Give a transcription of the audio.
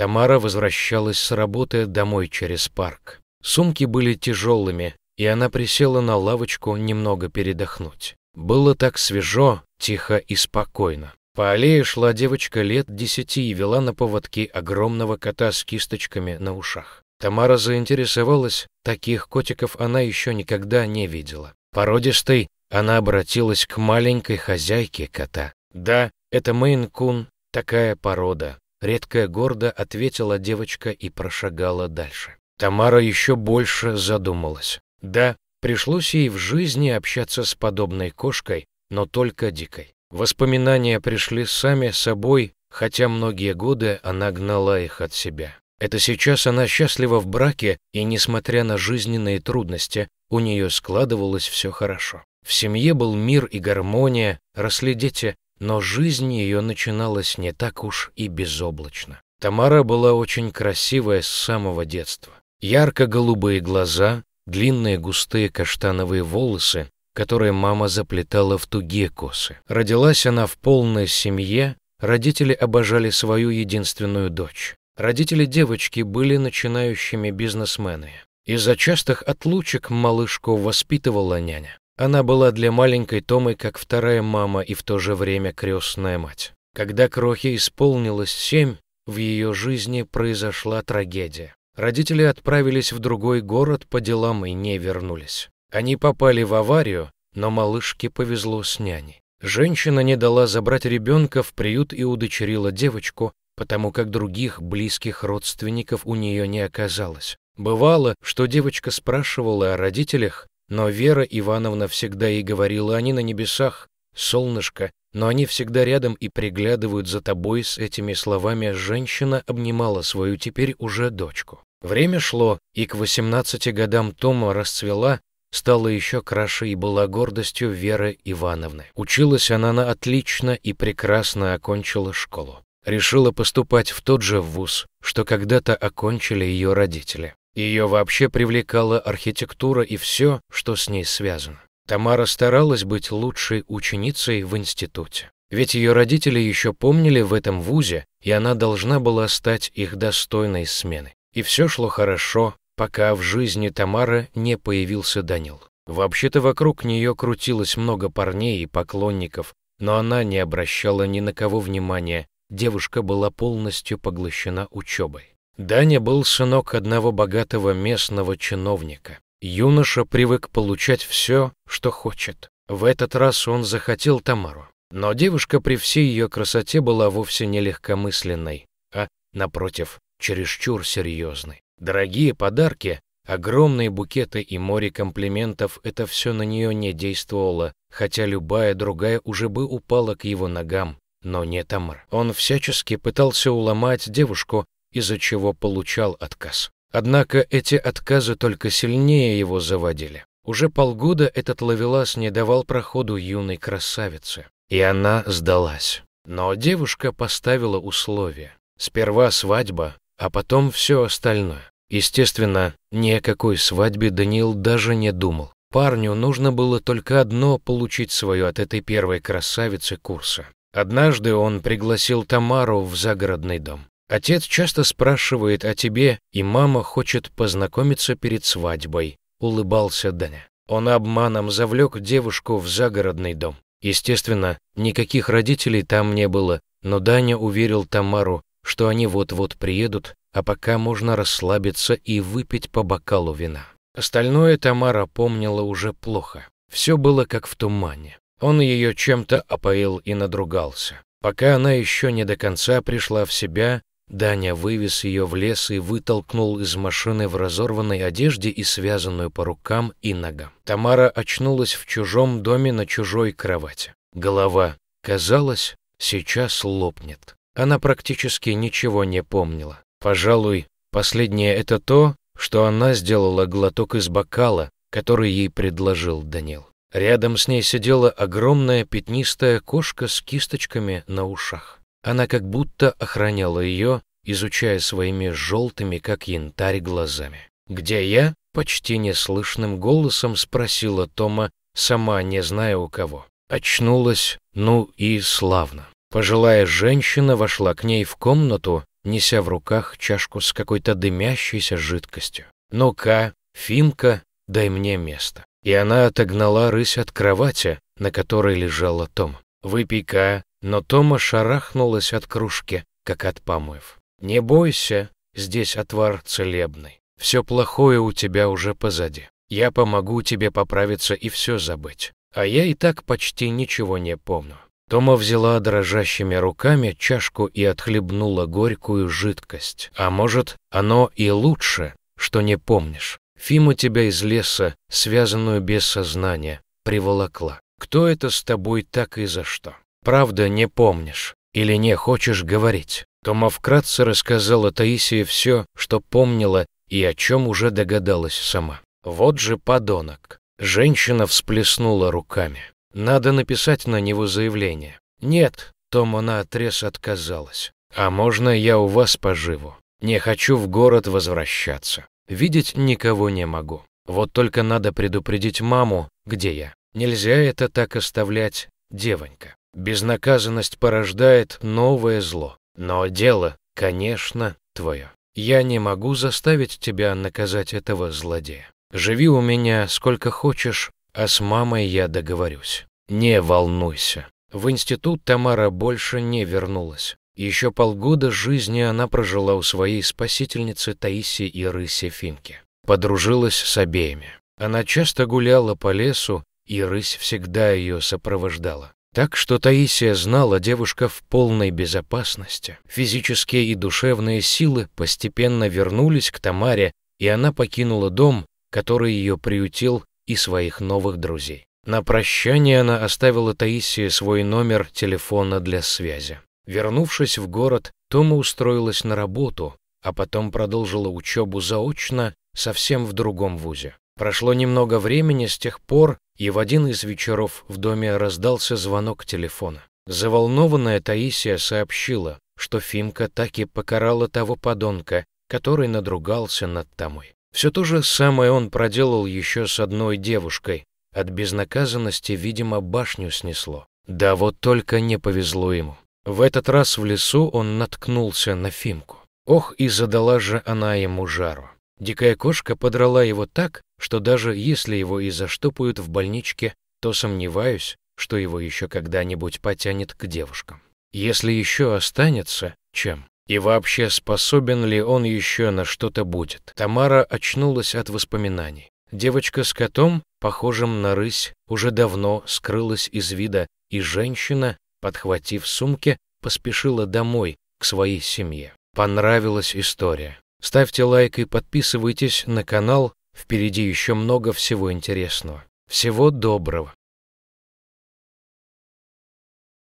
Тамара возвращалась с работы домой через парк. Сумки были тяжелыми, и она присела на лавочку немного передохнуть. Было так свежо, тихо и спокойно. По аллее шла девочка лет десяти и вела на поводке огромного кота с кисточками на ушах. Тамара заинтересовалась, таких котиков она еще никогда не видела. Породистой она обратилась к маленькой хозяйке кота. Да, это Мейн-кун, такая порода. Редкая гордо ответила девочка и прошагала дальше. Тамара еще больше задумалась. Да, пришлось ей в жизни общаться с подобной кошкой, но только дикой. Воспоминания пришли сами собой, хотя многие годы она гнала их от себя. Это сейчас она счастлива в браке, и, несмотря на жизненные трудности, у нее складывалось все хорошо. В семье был мир и гармония, росли дети, но жизнь ее начиналась не так уж и безоблачно. Тамара была очень красивая с самого детства. Ярко-голубые глаза, длинные густые каштановые волосы, которые мама заплетала в тугие косы. Родилась она в полной семье, родители обожали свою единственную дочь. Родители девочки были начинающими бизнесменами. Из-за частых отлучек малышку воспитывала няня. Она была для маленькой Томы как вторая мама и в то же время крестная мать. Когда Крохе исполнилось семь, в ее жизни произошла трагедия. Родители отправились в другой город по делам и не вернулись. Они попали в аварию, но малышке повезло с няней. Женщина не дала забрать ребенка в приют и удочерила девочку, потому как других близких родственников у нее не оказалось. Бывало, что девочка спрашивала о родителях, но Вера Ивановна всегда ей говорила, они на небесах, солнышко, но они всегда рядом и приглядывают за тобой с этими словами. Женщина обнимала свою теперь уже дочку. Время шло, и к 18 годам Тома расцвела, стала еще краше и была гордостью Веры Ивановны. Училась она на отлично и прекрасно окончила школу. Решила поступать в тот же вуз, что когда-то окончили ее родители. Ее вообще привлекала архитектура и все, что с ней связано. Тамара старалась быть лучшей ученицей в институте. Ведь ее родители еще помнили в этом вузе, и она должна была стать их достойной смены. И все шло хорошо, пока в жизни Тамары не появился Данил. Вообще-то вокруг нее крутилось много парней и поклонников, но она не обращала ни на кого внимания, девушка была полностью поглощена учебой. Даня был сынок одного богатого местного чиновника. Юноша привык получать все, что хочет. В этот раз он захотел Тамару. Но девушка при всей ее красоте была вовсе не легкомысленной, а, напротив, чересчур серьезной. Дорогие подарки, огромные букеты и море комплиментов — это все на нее не действовало, хотя любая другая уже бы упала к его ногам, но не Тамар. Он всячески пытался уломать девушку, из-за чего получал отказ. Однако эти отказы только сильнее его заводили. Уже полгода этот ловелас не давал проходу юной красавице. И она сдалась. Но девушка поставила условия. Сперва свадьба, а потом все остальное. Естественно, ни о какой свадьбе Даниил даже не думал. Парню нужно было только одно получить свое от этой первой красавицы курса. Однажды он пригласил Тамару в загородный дом. Отец часто спрашивает о тебе, и мама хочет познакомиться перед свадьбой», — улыбался Даня. Он обманом завлек девушку в загородный дом. Естественно, никаких родителей там не было, но Даня уверил Тамару, что они вот-вот приедут, а пока можно расслабиться и выпить по бокалу вина. Остальное Тамара помнила уже плохо. Все было как в тумане. Он ее чем-то опоил и надругался. Пока она еще не до конца пришла в себя, Даня вывез ее в лес и вытолкнул из машины в разорванной одежде и связанную по рукам и ногам. Тамара очнулась в чужом доме на чужой кровати. Голова, казалось, сейчас лопнет. Она практически ничего не помнила. Пожалуй, последнее это то, что она сделала глоток из бокала, который ей предложил Данил. Рядом с ней сидела огромная пятнистая кошка с кисточками на ушах. Она как будто охраняла ее, изучая своими желтыми, как янтарь, глазами. «Где я?» — почти неслышным голосом спросила Тома, сама не зная у кого. Очнулась, ну и славно. Пожилая женщина вошла к ней в комнату, неся в руках чашку с какой-то дымящейся жидкостью. «Ну-ка, Фимка, дай мне место». И она отогнала рысь от кровати, на которой лежала Том. «Выпей-ка но Тома шарахнулась от кружки, как от помоев. «Не бойся, здесь отвар целебный. Все плохое у тебя уже позади. Я помогу тебе поправиться и все забыть. А я и так почти ничего не помню». Тома взяла дрожащими руками чашку и отхлебнула горькую жидкость. А может, оно и лучше, что не помнишь. Фима тебя из леса, связанную без сознания, приволокла. Кто это с тобой так и за что? правда не помнишь или не хочешь говорить, Тома вкратце рассказала Таисии все, что помнила и о чем уже догадалась сама. Вот же подонок. Женщина всплеснула руками. Надо написать на него заявление. Нет, Том она отрез отказалась. А можно я у вас поживу? Не хочу в город возвращаться. Видеть никого не могу. Вот только надо предупредить маму, где я. Нельзя это так оставлять, девонька. Безнаказанность порождает новое зло, но дело, конечно, твое. Я не могу заставить тебя наказать этого злодея. Живи у меня сколько хочешь, а с мамой я договорюсь. Не волнуйся. В институт Тамара больше не вернулась. Еще полгода жизни она прожила у своей спасительницы Таиси и Рыси Финки. Подружилась с обеими. Она часто гуляла по лесу, и рысь всегда ее сопровождала. Так что Таисия знала, девушка в полной безопасности. Физические и душевные силы постепенно вернулись к Тамаре, и она покинула дом, который ее приютил, и своих новых друзей. На прощание она оставила Таисии свой номер телефона для связи. Вернувшись в город, Тома устроилась на работу, а потом продолжила учебу заочно совсем в другом вузе. Прошло немного времени с тех пор, и в один из вечеров в доме раздался звонок телефона. Заволнованная Таисия сообщила, что Фимка так и покарала того подонка, который надругался над Тамой. Все то же самое он проделал еще с одной девушкой. От безнаказанности, видимо, башню снесло. Да вот только не повезло ему. В этот раз в лесу он наткнулся на Фимку. Ох, и задала же она ему жару. Дикая кошка подрала его так, что даже если его и заштопают в больничке, то сомневаюсь, что его еще когда-нибудь потянет к девушкам. Если еще останется, чем? И вообще, способен ли он еще на что-то будет? Тамара очнулась от воспоминаний. Девочка с котом, похожим на рысь, уже давно скрылась из вида, и женщина, подхватив сумки, поспешила домой, к своей семье. Понравилась история. Ставьте лайк и подписывайтесь на канал, впереди еще много всего интересного. Всего доброго!